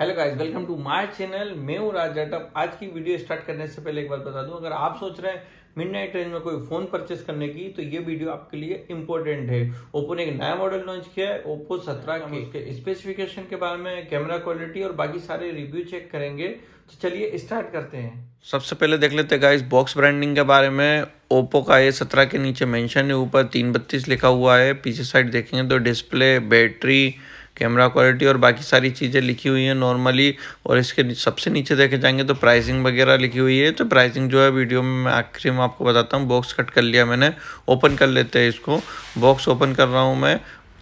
hello guys welcome to my channel मैं हूं राज जाटअप आज की वीडियो स्टार्ट करने से पहले एक बार बता दूं अगर आप सोच रहे हैं मिडनाइट रेंज में कोई फोन परचेस करने की तो ये वीडियो आपके लिए इम्पोर्टेंट है ओप्पो ने एक नया मॉडल लॉन्च किया है ओप्पो सत्रह के उसके स्पेसिफिकेशन के बारे में कैमरा क्वालिटी और बाकी सारे रिव्यू चेक करेंगे तो चलिए स्टार्ट करते हैं सबसे पहले देख लेते हैं गाइस बॉक्स ब्रांडिंग के बारे में ओप्पो का ये सत्रह के नीचे मैंशन है ऊपर तीन लिखा हुआ है पीछे साइड देखेंगे तो डिस्प्ले बैटरी कैमरा क्वालिटी और बाकी सारी चीज़ें लिखी हुई हैं नॉर्मली और इसके सबसे नीचे देखे जाएंगे तो प्राइसिंग वगैरह लिखी हुई है तो प्राइसिंग जो है वीडियो में मैं आखिरी में आपको बताता हूँ बॉक्स कट कर लिया मैंने ओपन कर लेते हैं इसको बॉक्स ओपन कर रहा हूँ मैं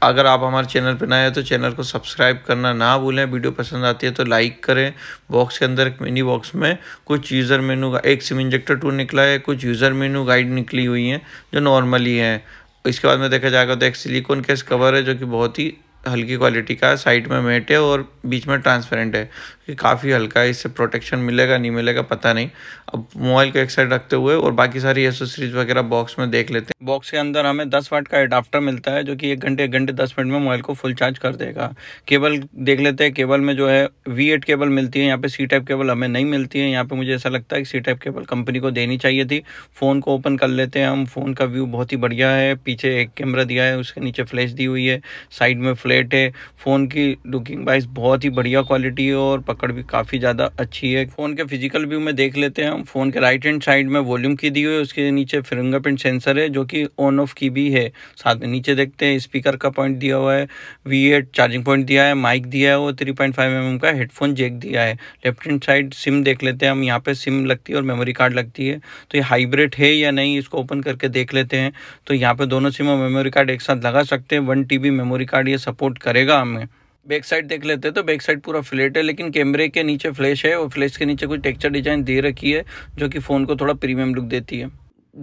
अगर आप हमारे चैनल पर नए हैं तो चैनल को सब्सक्राइब करना ना भूलें वीडियो पसंद आती है तो लाइक करें बॉक्स के अंदर एक मिनी बॉक्स में कुछ यूज़र मेनू एक सिम इंजेक्टर टू निकला है कुछ यूज़र मेनू गाइड निकली हुई हैं जो नॉर्मली हैं इसके बाद में देखा जाएगा तो एक सिलिकॉन केस कवर है जो कि बहुत ही हल्की क्वालिटी का साइड में मेट है और बीच में ट्रांसपेरेंट है ये काफ़ी हल्का है इससे प्रोटेक्शन मिलेगा नहीं मिलेगा पता नहीं अब मोबाइल को एक साइड रखते हुए और बाकी सारी एसेसरीज वगैरह बॉक्स में देख लेते हैं बॉक्स के अंदर हमें 10 वाट का अडाप्टर मिलता है जो कि एक घंटे एक घंटे 10 मिनट में मोबाइल को फुल चार्ज कर देगा केबल देख लेते हैं केबल में जो है वी एट केबल मिलती है यहाँ पे सी टाइप केबल हमें नहीं मिलती है यहाँ पे मुझे ऐसा लगता है कि सी टाइप केबल कंपनी को देनी चाहिए थी फ़ोन को ओपन कर लेते हैं हम फ़ोन का व्यू बहुत ही बढ़िया है पीछे एक कैमरा दिया है उसके नीचे फ्लैश दी हुई है साइड में फ्लैट है फ़ोन की लुकिंग वाइज बहुत ही बढ़िया क्वालिटी है और पकड़ भी काफ़ी ज़्यादा अच्छी है फ़ोन के फिजिकल व्यू में देख लेते हैं हम फ़ोन के राइट हैंड साइड में वॉल्यूम की दी हुई है उसके नीचे फिंगरप्रिंट सेंसर है जो कि ऑन ऑफ की भी है साथ में नीचे देखते हैं स्पीकर का पॉइंट दिया हुआ है वी एट चार्जिंग पॉइंट दिया है माइक दिया है और three point five m m का हेडफोन जेक दिया है लेफ्ट हैंड साइड सिम देख लेते हैं हम यहाँ पर सिम लगती है और मेमोरी कार्ड लगती है तो ये हाइब्रिड है या नहीं इसको ओपन करके देख लेते हैं तो यहाँ पर दोनों सिम और मेमोरी कार्ड एक साथ लगा सकते हैं वन टी मेमोरी कार्ड ये सपोर्ट करेगा हमें बैक साइड देख लेते हैं तो बैक साइड पूरा फ्लेट है लेकिन कैमरे के नीचे फ्लैश है और फ्लैश के नीचे कुछ टेक्सचर डिजाइन दे रखी है जो कि फ़ोन को थोड़ा प्रीमियम लुक देती है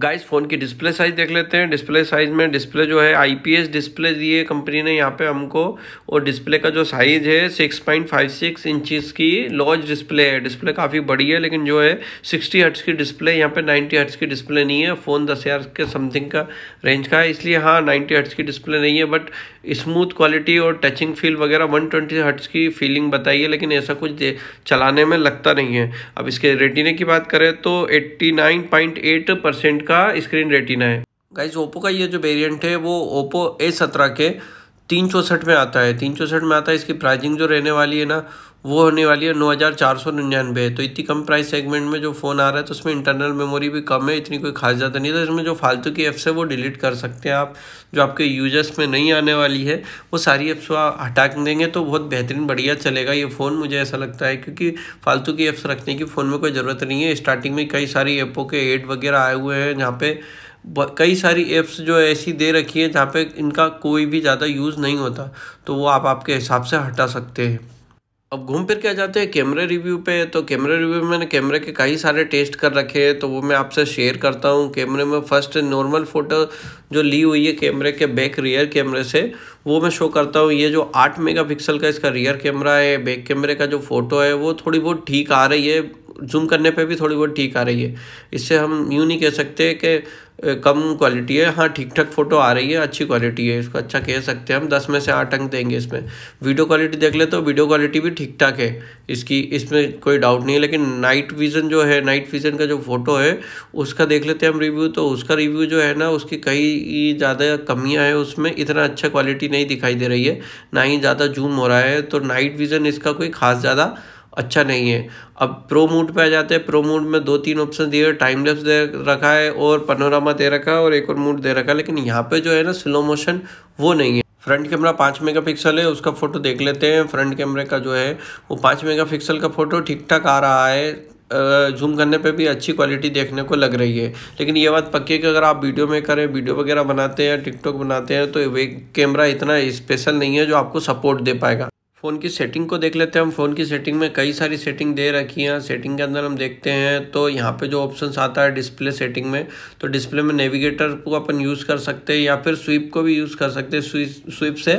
गाइस फ़ोन की डिस्प्ले साइज़ देख लेते हैं डिस्प्ले साइज़ में डिस्प्ले जो है आईपीएस डिस्प्ले दी है कंपनी ने यहाँ पे हमको और डिस्प्ले का जो साइज़ है six point five six inches की लॉज डिस्प्ले है डिस्प्ले काफ़ी बड़ी है लेकिन जो है सिक्सटी हर्ट्स की डिस्प्ले यहाँ पे नाइन्टी हर्ट्स की डिस्प्ले नहीं है फ़ोन दस हज़ार के समथिंग का रेंज का है इसलिए हाँ नाइन्टी हर्ट्स की डिस्प्ले नहीं है बट स्मूथ क्वालिटी और टचिंग फील वगैरह वन ट्वेंटी हर्ट्स की फीलिंग बताइए लेकिन ऐसा कुछ चलाने में लगता नहीं है अब इसके रेटिने की बात करें तो एट्टी परसेंट का स्क्रीन रेटिना है गाइज ओप्पो का ये जो वेरिएंट है वो ओप्पो ए सत्रह के तीन चौंसठ में आता है तीन चौंसठ में आता है इसकी प्राइजिंग जो रहने वाली है ना वो होने वाली है नौ हज़ार चार सौ निन्यानवे तो इतनी कम प्राइस सेगमेंट में जो फ़ोन आ रहा है तो उसमें इंटरनल मेमोरी भी कम है इतनी कोई खास ज़्यादा नहीं तो इसमें जो फालतू की ऐप्स है वो डिलीट कर सकते हैं आप जो आपके यूजर्स में नहीं आने वाली है वो सारी ऐप्स हटा देंगे तो बहुत बेहतरीन बढ़िया चलेगा ये फ़ोन मुझे ऐसा लगता है क्योंकि फालतू की ऐप्स रखने की फ़ोन में कोई ज़रूरत नहीं है स्टार्टिंग में कई सारी ऐपों के एड वगैरह आए हुए हैं जहाँ पर कई सारी ऐप्स जो ऐसी दे रखी है जहाँ पे इनका कोई भी ज़्यादा यूज़ नहीं होता तो वो आप आपके हिसाब से हटा सकते हैं अब घूम फिर क्या जाते हैं कैमरे रिव्यू पे तो कैमरे रिव्यू में मैंने कैमरे के कई सारे टेस्ट कर रखे हैं तो वो मैं आपसे शेयर करता हूँ कैमरे में फर्स्ट नॉर्मल फ़ोटो जो ली हुई है कैमरे के बैक रियर कैमरे से वो मैं शो करता हूँ ये जो आठ मेगा का इसका रियर कैमरा है बैक कैमरे का जो फ़ोटो है वो थोड़ी बहुत ठीक आ रही है जूम करने पर भी थोड़ी बहुत ठीक आ रही है इससे हम यूँ नहीं कह सकते कि कम क्वालिटी है हाँ ठीक ठाक फोटो आ रही है अच्छी क्वालिटी है इसको अच्छा कह सकते हैं हम दस में से आठ अंक देंगे इसमें वीडियो क्वालिटी देख ले तो वीडियो क्वालिटी भी ठीक ठाक है इसकी इसमें कोई डाउट नहीं है लेकिन नाइट विज़न जो है नाइट विज़न का जो फोटो है उसका देख लेते हैं हम रिव्यू तो उसका रिव्यू जो है ना उसकी कई ज़्यादा कमियाँ हैं उसमें इतना अच्छा क्वालिटी नहीं दिखाई दे रही है ना ही ज़्यादा जूम हो रहा है तो नाइट विज़न इसका कोई खास ज़्यादा अच्छा नहीं है अब प्रो मोड पे आ जाते हैं प्रो मोड में दो तीन ऑप्शन दिए टाइम लेप्स दे रखा है और पनोरामा दे रखा है और एक और मूड दे रखा है लेकिन यहाँ पे जो है ना स्लो मोशन वो नहीं है फ्रंट कैमरा पाँच मेगापिक्सल है उसका फ़ोटो देख लेते हैं फ्रंट कैमरे का जो है वो पाँच मेगापिक्सल का फ़ोटो ठीक ठाक आ रहा है जूम करने पे भी अच्छी क्वालिटी देखने को लग रही है लेकिन ये बात पक्की है कि अगर आप वीडियो में करें वीडियो वगैरह बनाते हैं टिकटॉक बनाते हैं तो वे कैमरा इतना स्पेशल नहीं है जो आपको सपोर्ट दे पाएगा फ़ोन की सेटिंग को देख लेते हैं हम फ़ोन की सेटिंग में कई सारी सेटिंग दे रखी हैं सेटिंग के अंदर हम देखते हैं तो यहाँ पे जो ऑप्शन आता है डिस्प्ले सेटिंग में तो डिस्प्ले में नेविगेटर को अपन यूज़ कर सकते हैं या फिर स्वीप को भी यूज़ कर सकते हैं स्वीप से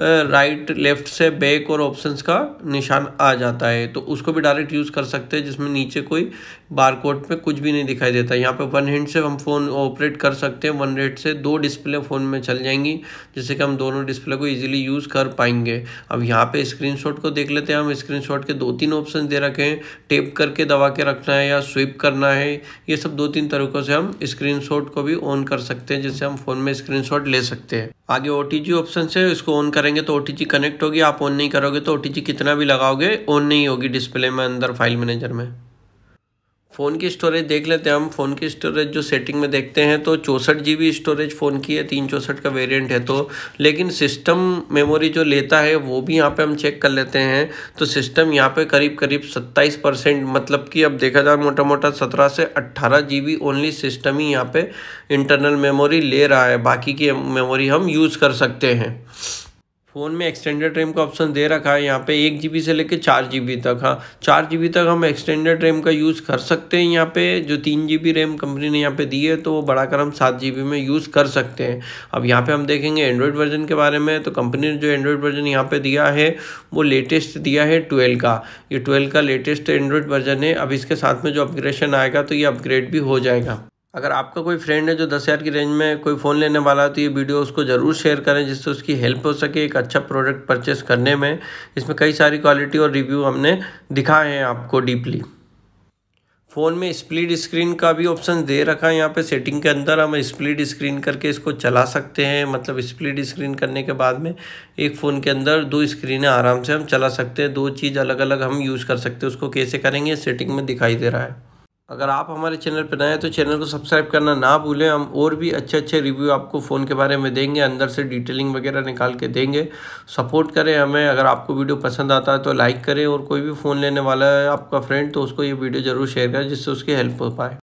राइट लेफ्ट से बैक और ऑप्शंस का निशान आ जाता है तो उसको भी डायरेक्ट यूज़ कर सकते हैं जिसमें नीचे कोई बार कोड पे कुछ भी नहीं दिखाई देता यहाँ पे वन हैंड से हम फ़ोन ऑपरेट कर सकते हैं वन रेट से दो डिस्प्ले फ़ोन में चल जाएंगी जिससे कि हम दोनों डिस्प्ले को ईजिली यूज़ कर पाएंगे अब यहाँ पर स्क्रीन को देख लेते हैं हम स्क्रीन के दो तीन ऑप्शन दे रखे हैं टेप करके दबा के रखना है या स्विप करना है ये सब दो तीन तरीक़ों से हम स्क्रीन को भी ऑन कर सकते हैं जिससे हम फ़ोन में स्क्रीन ले सकते हैं आगे ओ ऑप्शन से इसको ऑन कर करेंगे तो ओ कनेक्ट होगी आप ऑन नहीं करोगे तो ओ कितना भी लगाओगे ऑन नहीं होगी डिस्प्ले में अंदर फाइल मैनेजर में फ़ोन की स्टोरेज देख लेते हैं हम फ़ोन की स्टोरेज जो सेटिंग में देखते हैं तो चौंसठ जी स्टोरेज फ़ोन की है तीन चौंसठ का वेरिएंट है तो लेकिन सिस्टम मेमोरी जो लेता है वो भी यहाँ पे हम चेक कर लेते हैं तो सिस्टम यहाँ पे करीब करीब सत्ताईस परसेंट मतलब कि अब देखा जाए मोटा मोटा सत्रह से अट्ठारह जी ओनली सिस्टम ही यहाँ पर इंटरनल मेमोरी ले रहा है बाकी की मेमोरी हम यूज़ कर सकते हैं फ़ोन में एक्सटेंडेड रैम का ऑप्शन दे रखा है यहाँ पे एक जी से लेकर चार जी तक हाँ चार जी तक हम एक्सटेंडेड रैम का यूज़ कर सकते हैं यहाँ पे जो तीन जी रैम कंपनी ने यहाँ पे दी है तो वो बढ़ाकर हम सात जी में यूज़ कर सकते हैं अब यहाँ पे हम देखेंगे एंड्रॉयड वर्जन के बारे में तो कंपनी ने जो एंड्रॉयड वर्जन यहाँ पर दिया है वो लेटेस्ट दिया है ट्वेल्व का ये ट्वेल्व का लेटेस्ट एंड्रॉयड वर्जन है अब इसके साथ में जो अपग्रेशन आएगा तो ये अपग्रेड भी हो जाएगा अगर आपका कोई फ्रेंड है जो दस हज़ार की रेंज में कोई फ़ोन लेने वाला है तो ये वीडियो उसको ज़रूर शेयर करें जिससे उसकी हेल्प हो सके एक अच्छा प्रोडक्ट परचेस करने में इसमें कई सारी क्वालिटी और रिव्यू हमने दिखाए हैं आपको डीपली फ़ोन में स्प्लिट स्क्रीन का भी ऑप्शन दे रखा है यहाँ पे सेटिंग के अंदर हम स्प्लिट स्क्रीन करके इसको चला सकते हैं मतलब स्प्लिट स्क्रीन करने के बाद में एक फ़ोन के अंदर दो स्क्रीनें आराम से हम चला सकते हैं दो चीज़ अलग अलग हम यूज़ कर सकते हैं उसको कैसे करेंगे सेटिंग में दिखाई दे रहा है अगर आप हमारे चैनल पर नए हैं तो चैनल को सब्सक्राइब करना ना भूलें हम और भी अच्छे अच्छे रिव्यू आपको फ़ोन के बारे में देंगे अंदर से डिटेलिंग वगैरह निकाल के देंगे सपोर्ट करें हमें अगर आपको वीडियो पसंद आता है तो लाइक करें और कोई भी फ़ोन लेने वाला है आपका फ्रेंड तो उसको ये वीडियो ज़रूर शेयर करें जिससे उसकी हेल्प हो पाए